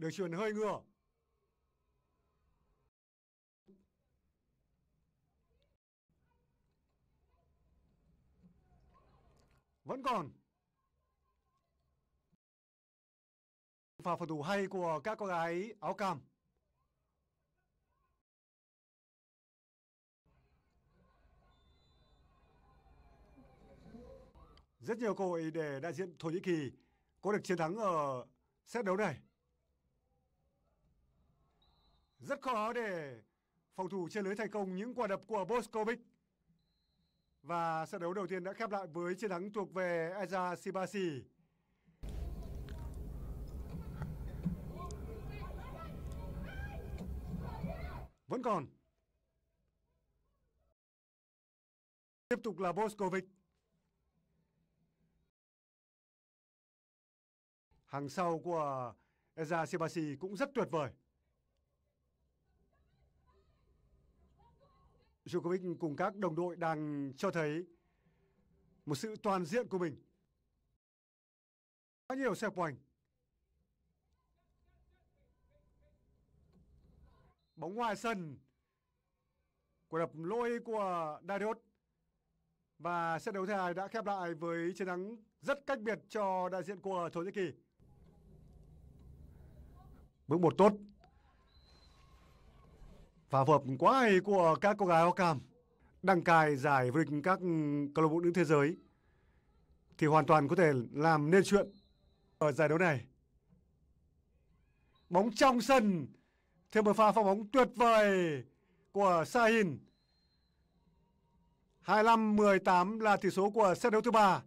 được chuyển hơi ngửa. Vẫn còn. Pha phản thủ hay của các cô gái áo cam. Rất nhiều cơ hội để đại diện Thổ Nhĩ Kỳ có được chiến thắng ở set đấu này. Rất khó để phòng thủ trên lưới thành công những quả đập của Boskovic. Và trận đấu đầu tiên đã khép lại với chiến thắng thuộc về Eza Sibasi. Vẫn còn. Tiếp tục là Boskovic. Hàng sau của Eza Sibasi cũng rất tuyệt vời. Djokovic cùng các đồng đội đang cho thấy một sự toàn diện của mình. Quá nhiều xe quanh. Bóng ngoài sân. Quả đập lôi của Darius. Và trận đấu thứ hai đã khép lại với chiến thắng rất cách biệt cho đại diện của Thổ Nhĩ Kỳ. Bước một tốt và vợp quá hay của các cô gái áo cam đăng cài giải vô địch các câu lạc bộ nữ thế giới thì hoàn toàn có thể làm nên chuyện ở giải đấu này. Bóng trong sân thêm một pha pha bóng tuyệt vời của Sahin. 25-18 là tỷ số của set đấu thứ ba.